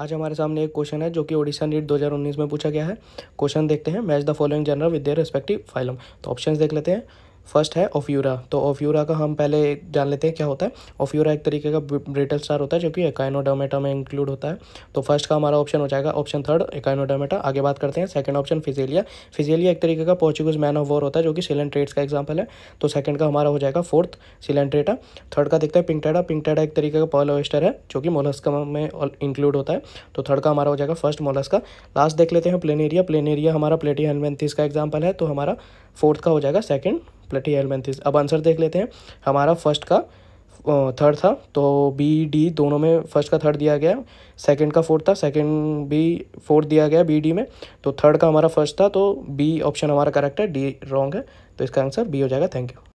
आज हमारे सामने एक क्वेश्चन है जो कि ओडिशा नीट 2019 में पूछा गया है क्वेश्चन देखते हैं match the following general with their respective phylum तो ऑप्शंस देख लेते हैं फर्स्ट है ओफ्यूरा तो ओफ्यूरा का हम पहले जान लेते हैं क्या होता है ओफ्यूरा एक तरीके का ब्रिटल स्टार होता है जो कि एकाइनोडोमेटा में इंक्लूड होता है तो फर्स्ट का हमारा ऑप्शन हो जाएगा ऑप्शन थर्ड एकाइनोडोमेटा आगे बात करते हैं सेकंड ऑप्शन फिजेलिया फिजेलिया एक तरीके का पोर्चुगज मैन ऑफ वॉर होता है जो कि सिलेंट्रेट्स का एग्जाम्पल है तो सेकंड का हमारा हो जाएगा फोर्थ सिलेंट्रेटा थर्ड का देखते हैं पिंकटेडा पिंकटेडा एक तरीके का पर्ल ऑयस्टर है जो कि मोलस्का में इंक्लूड होता है तो थर्ड का हमारा हो जाएगा फर्स्ट मोलस्का लास्ट देख लेते हैं प्लेनेरिया प्लेनेरिया हमारा प्लेटी हेलमेंथिस का एग्जाम्पल है तो हमारा फोर्थ का हो जाएगा सेकेंड प्लेटी एलमेंथिस अब आंसर देख लेते हैं हमारा फर्स्ट का थर्ड था तो बी डी दोनों में फर्स्ट का थर्ड दिया गया सेकंड का फोर्थ था सेकंड बी फोर्थ दिया गया बी डी में तो थर्ड का हमारा फर्स्ट था तो बी ऑप्शन हमारा करेक्ट है डी रॉन्ग है तो इसका आंसर बी हो जाएगा थैंक यू